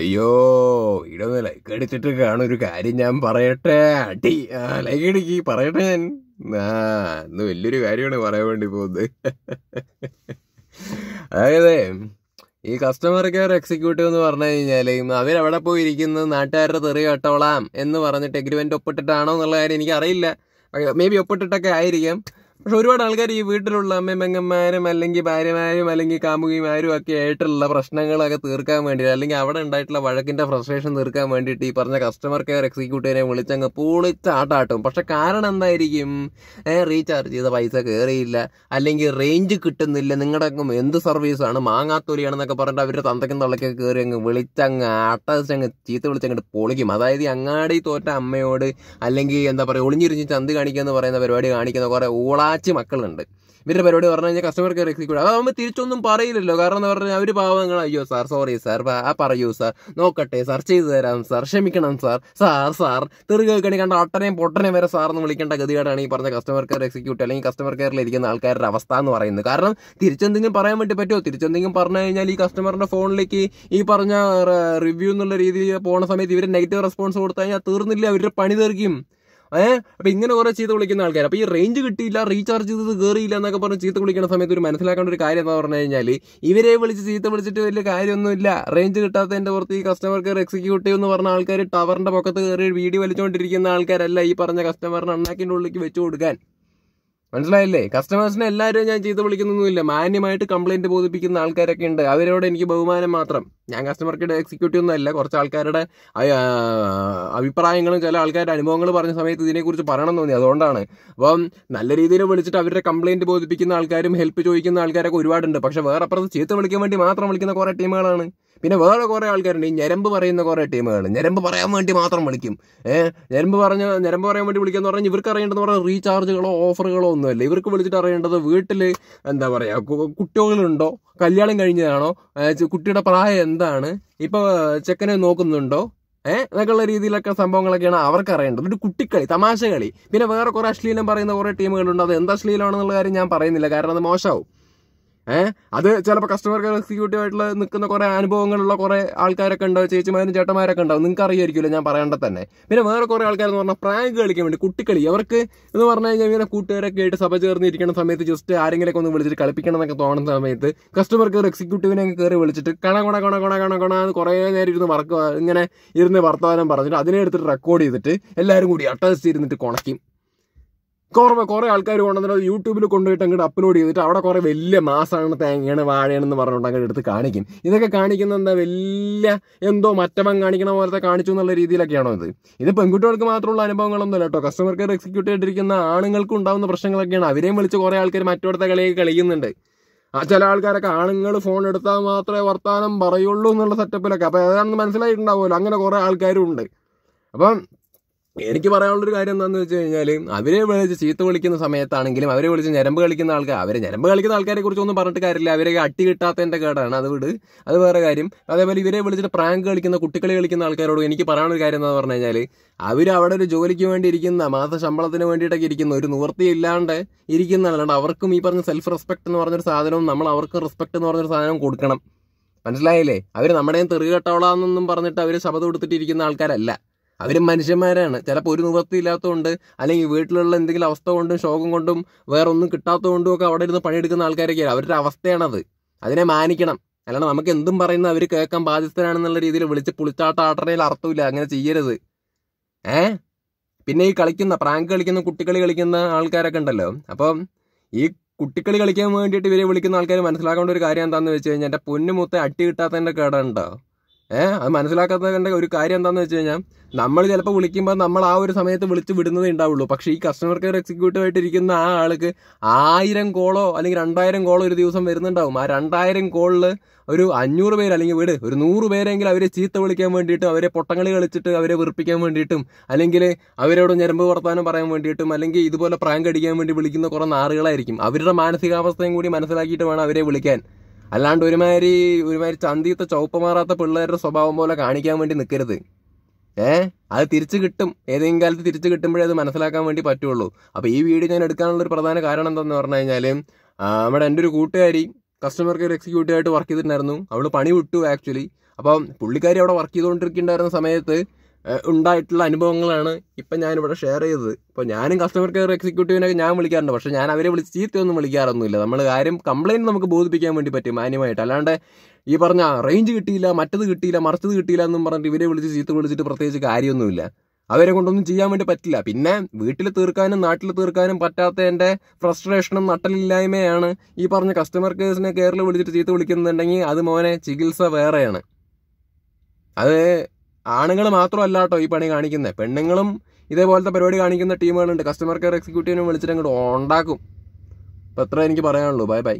അയ്യോ video like അടിച്ചിട്ട് കാണും ഒരു കാര്യം ഞാൻ പറയട്ടെ അടി ആ ലൈക്ക് അടിക്കി പറയട്ടെ ഞാൻ ആ ഇന്ന് വലിയൊരു കാര്യമാണ് പറയാൻ വേണ്ടി പോകുന്നത് അതായത് ഈ കസ്റ്റമർ കെയർ എക്സിക്യൂട്ടീവ് എന്ന് പറഞ്ഞു കഴിഞ്ഞാൽ അവരവിടെ പോയിരിക്കുന്നത് നാട്ടുകാരുടെ തെറി കേട്ടോളാം എന്ന് പറഞ്ഞിട്ട് എഗ്രിമെന്റ് ഒപ്പിട്ടിട്ടാണോ എന്നുള്ള കാര്യം എനിക്ക് അറിയില്ല മേ ബി ഒപ്പിട്ടിട്ടൊക്കെ ആയിരിക്കാം പക്ഷെ ഒരുപാട് ആൾക്കാർ ഈ വീട്ടിലുള്ള അമ്മയും അല്ലെങ്കിൽ ഭാര്യമാരും അല്ലെങ്കിൽ കാമുകിമാരും ഒക്കെ ആയിട്ടുള്ള പ്രശ്നങ്ങളൊക്കെ തീർക്കാൻ വേണ്ടിയിട്ട് അല്ലെങ്കിൽ അവിടെ ഉണ്ടായിട്ടുള്ള വഴക്കിന്റെ ഫ്രസ്ട്രേഷൻ തീർക്കാൻ വേണ്ടിയിട്ട് ഈ പറഞ്ഞ കസ്റ്റമർ കെയർ എക്സിക്യൂട്ടീവിനെ വിളിച്ചങ്ങ് പൊളിച്ചാട്ടാട്ടും പക്ഷെ കാരണം എന്തായിരിക്കും റീചാർജ് ചെയ്ത പൈസ കയറിയില്ല അല്ലെങ്കിൽ റേഞ്ച് കിട്ടുന്നില്ല നിങ്ങളുടെ എന്ത് സർവീസാണ് മാങ്ങാത്തൊലിയാണെന്നൊക്കെ പറഞ്ഞിട്ട് അവരുടെ തന്തയ്ക്കും തള്ളയ്ക്ക് കയറി അങ്ങ് വിളിച്ചങ്ങ് ആട്ടങ്ങ് അങ്ങ് ചീത്ത വിളിച്ചങ്ങോട്ട് പൊളിക്കും അതായത് അങ്ങാടി തോറ്റ അമ്മയോട് അല്ലെങ്കിൽ എന്താ പറയുക ഒളിഞ്ഞിരിഞ്ഞ് ചന്ത് കാണിക്കുക എന്ന് പറയുന്ന പരിപാടി കാണിക്കുന്ന കുറേ ഊളാ ബാച്ച് മക്കളുണ്ട് ഇവരുടെ പരിപാടി പറഞ്ഞു കഴിഞ്ഞാൽ കസ്റ്റമർ കെയർ എക്സിക്യൂട്ട് അതാകുമ്പോൾ തിരിച്ചൊന്നും പറയില്ലല്ലോ കാരണം എന്ന് പറഞ്ഞാൽ അവർ പാവങ്ങൾ അയ്യോ സാർ സോറി സാർ ആ പറയൂ സാർ നോക്കട്ടെ സാർ ചെയ്തു തരാം സാർ ക്ഷമിക്കണം സാർ സാർ സാർ തെറുകേക്കണി കണ്ട ഒട്ടനെയും പൊട്ടനെയും വരെ സാർ എന്ന് വിളിക്കേണ്ട ഗതികേടാണ് ഈ പറഞ്ഞ കസ്റ്റമർ കെയർ എക്സിക്യൂട്ട് അല്ലെങ്കിൽ കസ്റ്റമർ കെയറിൽ ഇരിക്കുന്ന ആൾക്കാരുടെ അവസ്ഥ എന്ന് പറയുന്നത് കാരണം തിരിച്ചെന്തെങ്കിലും പറയാൻ വേണ്ടി പറ്റുമോ തിരിച്ചെന്തെങ്കിലും പറഞ്ഞു കഴിഞ്ഞാൽ ഈ കസ്റ്റമറിന്റെ ഫോണിലേക്ക് ഈ പറഞ്ഞ റിവ്യൂ എന്നുള്ള രീതിയിൽ പോണ സമയത്ത് ഇവർ നെഗറ്റീവ് റെസ്പോൺസ് കൊടുത്തു കഴിഞ്ഞാൽ തീർന്നില്ല അവരുടെ പണി തീർക്കും ഏഹ് അപ്പൊ ഇങ്ങനെ കുറെ ചീത്ത വിളിക്കുന്ന ആൾക്കാർ അപ്പൊ ഈ റേഞ്ച് കിട്ടിയില്ല റീചാർജ് ചെയ്തത് കയറിയില്ല എന്നൊക്കെ പറഞ്ഞ് ചീത്ത വിളിക്കുന്ന സമയത്ത് ഒരു മനസ്സിലാക്കേണ്ട ഒരു കാര്യം എന്ന് പറഞ്ഞു കഴിഞ്ഞാൽ ഇവരെ വിളിച്ച് ചീത്ത വിളിച്ചിട്ട് വലിയ കാര്യമൊന്നുമില്ല റേഞ്ച് കിട്ടാത്തതിന്റെ പുറത്ത് ഈ കസ്റ്റമർ കെയർ എക്സിക്യൂട്ടീവ് എന്ന് പറഞ്ഞ ആൾക്കാർ ടവറിന്റെ പൊക്കത്ത് കയറി വീഡിയോ വലിച്ചുകൊണ്ടിരിക്കുന്ന ആൾക്കാരല്ല ഈ പറഞ്ഞ കസ്റ്റമറിന് അണ്ണാക്കിന്റെ ഉള്ളിലേക്ക് വെച്ചു കൊടുക്കാൻ മനസ്സിലായില്ലേ കസ്റ്റമേഴ്സിനെ എല്ലാവരും ഞാൻ ചീത്ത വിളിക്കുന്നൊന്നുമില്ല മാന്യമായിട്ട് കംപ്ലൈന്റ് ബോധിപ്പിക്കുന്ന ആൾക്കാരൊക്കെ ഉണ്ട് അവരോട് എനിക്ക് ബഹുമാനം മാത്രം ഞാൻ കസ്റ്റമർ കെയർ എക്സിക്യൂട്ടീവ് അല്ല കുറച്ച് ആൾക്കാരുടെ അഭിപ്രായങ്ങളും ചില ആൾക്കാരുടെ അനുഭവങ്ങൾ പറഞ്ഞ സമയത്ത് ഇതിനെക്കുറിച്ച് പറയണം തോന്നി അതുകൊണ്ടാണ് അപ്പം നല്ല രീതിയിൽ വിളിച്ചിട്ട് അവരുടെ കംപ്ലൈന്റ് ബോധിപ്പിക്കുന്ന ആൾക്കാരും ഹെൽപ്പ് ചോദിക്കുന്ന ആൾക്കാരൊക്കെ ഒരുപാടുണ്ട് പക്ഷെ വേറെ അപ്പുറത്ത് ചീത്ത വിളിക്കാൻ വേണ്ടി മാത്രം വിളിക്കുന്ന കുറേ ടീമുകളാണ് പിന്നെ വേറെ കുറേ ആൾക്കാരുണ്ട് ഈ ഞരമ്പ് പറയുന്ന കുറേ ടീമുകൾ ഞരമ്പ് പറയാൻ വേണ്ടി മാത്രം വിളിക്കും ഏഹ് ഞരമ്പ് പറഞ്ഞ ഞരമ്പ് പറയാൻ വേണ്ടി വിളിക്കുക എന്ന് പറഞ്ഞാൽ ഇവർക്ക് അറിയേണ്ടതെന്ന് പറഞ്ഞാൽ റീചാർജുകളോ ഓഫറുകളോ ഒന്നുമല്ല ഇവർക്ക് വിളിച്ചിട്ട് അറിയേണ്ടത് വീട്ടിൽ എന്താ പറയുക കുട്ടികളുണ്ടോ കല്യാണം കഴിഞ്ഞതാണോ കുട്ടിയുടെ പ്രായം എന്താണ് ഇപ്പോൾ ചെക്കനെ നോക്കുന്നുണ്ടോ ഏഹ് എന്നൊക്കെയുള്ള രീതിയിലൊക്കെ സംഭവങ്ങളൊക്കെയാണ് അവർക്ക് അറിയേണ്ടത് ഒരു കുട്ടിക്കളി തമാശ കളി പിന്നെ വേറെ കുറേ അശ്ലീലം പറയുന്ന കുറേ ടീമുകളുണ്ട് അത് എന്താ അശ്ലീലമാണെന്നുള്ള കാര്യം ഞാൻ പറയുന്നില്ല കാരണം അത് മോശമാവും ഏഹ് അത് ചിലപ്പോൾ കസ്റ്റമർ കെയർ എക്സിക്യൂട്ടീവ് ആയിട്ടുള്ള നിൽക്കുന്ന കുറേ അനുഭവങ്ങളുള്ള കുറേ ആൾക്കാരൊക്കെ ഉണ്ടോ ചേച്ചിമാരും ചേട്ടന്മാരൊക്കെ ഉണ്ടാവും നിങ്ങൾക്ക് അറിയായിരിക്കുമല്ലോ ഞാൻ പറയേണ്ട തന്നെ പിന്നെ വേറെ കുറേ ആൾക്കാരെന്ന് പറഞ്ഞാൽ പ്രാങ്ക് കളിക്കാൻ വേണ്ടി കുട്ടിക്കളി അവർക്ക് എന്ന് പറഞ്ഞു കഴിഞ്ഞാൽ ഇങ്ങനെ കൂട്ടുകാരൊക്കെ ആയിട്ട് സഭ ചേർന്നിരിക്കുന്ന സമയത്ത് ജസ്റ്റ് ആരെങ്കിലൊക്കെ ഒന്ന് വിളിച്ചിട്ട് കളിപ്പിക്കണം എന്നൊക്കെ തോന്നുന്ന സമയത്ത് കസ്റ്റമർ കെയർ എക്സിക്യൂട്ടീവിനെ കയറി വിളിച്ചിട്ട് കണ കൊണ കൊണ കൊണ കൊണ കൊണ എന്ന് കുറേ നേരം ഇരുന്ന് വർക്ക് ഇങ്ങനെ ഇരുന്ന് വർത്തമാനം പറഞ്ഞിട്ട് അതിനെ എടുത്തിട്ട് റെക്കോർഡ് ചെയ്തിട്ട് എല്ലാവരും കൂടി അട്ടസ്റ്റ് ഇരുന്നിട്ട് കുണയ്ക്കും കുറവ് കുറേ ആൾക്കാർ കൊണ്ടുവന്നിട്ട് യൂട്യൂബിൽ കൊണ്ടുപോയിട്ട് അങ്ങോട്ട് അപ്ലോഡ് ചെയ്തിട്ട് അവിടെ കുറേ വലിയ മാസമാണ് തേങ്ങയാണ് വാഴയാണെന്ന് പറഞ്ഞുകൊണ്ട് അങ്ങോട്ട് എടുത്ത് കാണിക്കും ഇതൊക്കെ കാണിക്കുന്ന എന്താ വലിയ എന്തോ മറ്റവൻ കാണിക്കണ പോലത്തെ കാണിച്ചു എന്നുള്ള രീതിയിലൊക്കെയാണോ ഇത് ഇത് പെൺകുട്ടികൾക്ക് മാത്രമുള്ള അല്ല കേട്ടോ കസ്റ്റമർ കെയർ എക്സിക്യൂട്ട് ചെയ്തിരിക്കുന്ന ആണുങ്ങൾക്കും ഉണ്ടാകുന്ന പ്രശ്നങ്ങളൊക്കെയാണ് അവരെയും വിളിച്ച് കുറേ ആൾക്കാർ മറ്റോടത്തെ കളിയൊക്കെ കളിക്കുന്നുണ്ട് ആ ചില ആൾക്കാരൊക്കെ ആണുങ്ങൾ ഫോൺ എടുത്താൽ മാത്രമേ വർത്താനം പറയുള്ളൂ എന്നുള്ള സെറ്റപ്പിലൊക്കെ അപ്പോൾ ഏതാണെന്ന് മനസ്സിലായിട്ടുണ്ടാവുമല്ലോ അങ്ങനെ കുറേ ആൾക്കാരും ഉണ്ട് അപ്പം എനിക്ക് പറയാനുള്ളൊരു കാര്യം എന്താണെന്ന് വെച്ച് കഴിഞ്ഞാൽ അവരെ വിളിച്ച് ചീത്ത വിളിക്കുന്ന സമയത്താണെങ്കിലും അവരെ വിളിച്ച് ഞരമ്പ് കളിക്കുന്ന ആൾക്കാർ അവരെ ഞരമ്പ് കളിക്കുന്ന ആൾക്കാരെ കുറിച്ചൊന്നും പറഞ്ഞിട്ട് കാര്യമില്ല അവരെ അട്ടി കിട്ടാത്തതിൻ്റെ കേടാണ് അത് വിട് അത് വേറെ കാര്യം അതേപോലെ ഇവരെ വിളിച്ചിട്ട് പ്രാങ്ക് കളിക്കുന്ന കുട്ടികളെ കളിക്കുന്ന ആൾക്കാരോട് എനിക്ക് പറയാനുള്ളൊരു കാര്യം എന്താണെന്ന് പറഞ്ഞു കഴിഞ്ഞാൽ അവർ അവിടെ ഒരു ജോലിക്ക് വേണ്ടി ഇരിക്കുന്ന മാസ ശമ്പളത്തിന് വേണ്ടിയിട്ടൊക്കെ ഇരിക്കുന്ന ഒരു നിവൃത്തി ഇല്ലാണ്ട് ഇരിക്കുന്ന അല്ലാണ്ട് അവർക്കും ഈ പറഞ്ഞ സെൽഫ് റെസ്പെക്ട് എന്ന് പറഞ്ഞൊരു സാധനവും നമ്മൾ അവർക്ക് റെസ്പെക്ട് എന്ന് പറഞ്ഞൊരു സാധനം കൊടുക്കണം മനസ്സിലായില്ലേ അവർ നമ്മുടെയും തെറി കെട്ടവളാന്നൊന്നും പറഞ്ഞിട്ട് അവർ ശബ്ദം കൊടുത്തിട്ടിരിക്കുന്ന ആൾക്കാരല്ല അവരും മനുഷ്യന്മാരാണ് ചിലപ്പോൾ ഒരു ഇല്ലാത്തതുകൊണ്ട് അല്ലെങ്കിൽ വീട്ടിലുള്ള എന്തെങ്കിലും അവസ്ഥ കൊണ്ടും ശോകം കൊണ്ടും വേറൊന്നും കിട്ടാത്തതുകൊണ്ടും ഒക്കെ അവിടെ ഇരുന്ന് പണിയെടുക്കുന്ന ആൾക്കാരൊക്കെയാണ് അവരുടെ അവസ്ഥയാണത് അതിനെ മാനിക്കണം അല്ലാണ്ട് നമുക്ക് എന്തും പറയുന്ന അവർ കേൾക്കാൻ ബാധ്യസ്ഥരാണെന്നുള്ള രീതിയിൽ വിളിച്ച് പുളിച്ചാട്ട ആട്ടറയിൽ അർത്ഥമില്ല അങ്ങനെ ചെയ്യരുത് ഏ പിന്നെ ഈ കളിക്കുന്ന പ്രാങ്ക് കളിക്കുന്ന കുട്ടികളി കളിക്കുന്ന ആൾക്കാരൊക്കെ ഉണ്ടല്ലോ അപ്പം ഈ കുട്ടികളി കളിക്കാൻ വേണ്ടിയിട്ട് ഇവരെ വിളിക്കുന്ന ആൾക്കാർ മനസ്സിലാക്കേണ്ട ഒരു കാര്യം എന്താണെന്ന് വെച്ച് കഴിഞ്ഞാൽ എൻ്റെ പൊന്നുമൂത്ത അട്ടി കിട്ടാത്തതിൻ്റെ കേടുണ്ടോ ഏഹ് അത് മനസ്സിലാക്കാത്തതിൻ്റെ ഒരു കാര്യം എന്താണെന്ന് വെച്ച് കഴിഞ്ഞാൽ നമ്മൾ ചിലപ്പോൾ വിളിക്കുമ്പോൾ നമ്മൾ ആ ഒരു സമയത്ത് വിളിച്ച് വിടുന്നതേ ഉണ്ടാവുള്ളൂ പക്ഷേ ഈ കസ്റ്റമർ കെയർ എക്സിക്യൂട്ടീവ് ആയിട്ടിരിക്കുന്ന ആ ആൾക്ക് ആയിരം കോളോ അല്ലെങ്കിൽ രണ്ടായിരം കോളോ ഒരു ദിവസം വരുന്നുണ്ടാവും ആ രണ്ടായിരം കോളിൽ ഒരു അഞ്ഞൂറ് പേര് അല്ലെങ്കിൽ വീട് ഒരു നൂറ് പേരെങ്കിലും അവരെ ചീത്ത വിളിക്കാൻ വേണ്ടിയിട്ടും അവരെ പൊട്ടങ്ങളി കളിച്ചിട്ട് അവരെ വെറുപ്പിക്കാൻ വേണ്ടിയിട്ടും അല്ലെങ്കിൽ അവരോട് ഞരമ്പ് വർത്താനം പറയാൻ വേണ്ടിയിട്ടും അല്ലെങ്കിൽ ഇതുപോലെ പ്രാങ്ക് അടിക്കാൻ വേണ്ടി വിളിക്കുന്ന കുറേ നാറുകളായിരിക്കും അവരുടെ മാനസികാവസ്ഥയും കൂടി മനസ്സിലാക്കിയിട്ട് വേണം അവരെ വിളിക്കാൻ അല്ലാണ്ട് ഒരുമാതിരി ഒരുമാതിരി ചന്തീത്ത ചുവപ്പ് മാറാത്ത പിള്ളേരുടെ സ്വഭാവം പോലെ കാണിക്കാൻ വേണ്ടി നിൽക്കരുത് ഏ അത് തിരിച്ചു കിട്ടും ഏതെങ്കിലും കാലത്ത് തിരിച്ചു കിട്ടുമ്പോഴേ അത് മനസ്സിലാക്കാൻ വേണ്ടി പറ്റുള്ളൂ അപ്പോൾ ഈ വീഡിയോ ഞാൻ എടുക്കാനുള്ള ഒരു പ്രധാന കാരണം എന്താണെന്ന് പറഞ്ഞു കഴിഞ്ഞാൽ നമ്മുടെ എൻ്റെ ഒരു കൂട്ടുകാരി കസ്റ്റമർ കെയർ എക്സിക്യൂട്ടീവായിട്ട് വർക്ക് ചെയ്തിട്ടുണ്ടായിരുന്നു അവൾ പണി വിട്ടു ആക്ച്വലി അപ്പം പുള്ളിക്കാരി അവിടെ വർക്ക് ചെയ്തുകൊണ്ടിരിക്കുന്നുണ്ടായിരുന്ന സമയത്ത് ഉണ്ടായിട്ടുള്ള അനുഭവങ്ങളാണ് ഇപ്പം ഞാനിവിടെ ഷെയർ ചെയ്തത് ഇപ്പോൾ ഞാനും കസ്റ്റമർ കെയർ എക്സിക്യൂട്ടീവിനൊക്കെ ഞാൻ വിളിക്കാറുണ്ട് പക്ഷേ ഞാൻ അവരെ വിളിച്ച് ചീത്തയൊന്നും വിളിക്കാറൊന്നുമില്ല നമ്മൾ കാര്യം കംപ്ലയിൻറ്റ് നമുക്ക് ബോധിപ്പിക്കാൻ വേണ്ടി പറ്റും മാന്യമായിട്ട് അല്ലാണ്ട് ഈ പറഞ്ഞ റേഞ്ച് കിട്ടിയില്ല മറ്റത് കിട്ടിയില്ല മറിച്ചത് കിട്ടിയില്ല എന്നും പറഞ്ഞിട്ട് ഇവരെ വിളിച്ച് ചീത്ത വിളിച്ചിട്ട് പ്രത്യേകിച്ച് കാര്യമൊന്നുമില്ല അവരെ കൊണ്ടൊന്നും ചെയ്യാൻ വേണ്ടി പറ്റില്ല പിന്നെ വീട്ടിൽ തീർക്കാനും നാട്ടിൽ തീർക്കാനും പറ്റാത്ത എൻ്റെ ഫ്രസ്ട്രേഷനും നട്ടലില്ലായ്മയാണ് ഈ പറഞ്ഞ കസ്റ്റമർ കെയർസിനെ കെയറിൽ വിളിച്ചിട്ട് ചീത്ത വിളിക്കുന്നുണ്ടെങ്കിൽ അത് മോനെ ചികിത്സ വേറെയാണ് അത് ആണുങ്ങൾ മാത്രമല്ല കേട്ടോ ഈ പണി കാണിക്കുന്നത് പെണ്ണുങ്ങളും ഇതേപോലത്തെ പരിപാടി കാണിക്കുന്ന ടീമുകളുണ്ട് കസ്റ്റമർ കെയർ എക്സിക്യൂട്ടീവിനും വിളിച്ചിട്ട് അങ്ങോട്ട് ഉണ്ടാക്കും അപ്പോൾ എത്ര എനിക്ക് പറയാനുള്ളൂ ബൈ ബൈ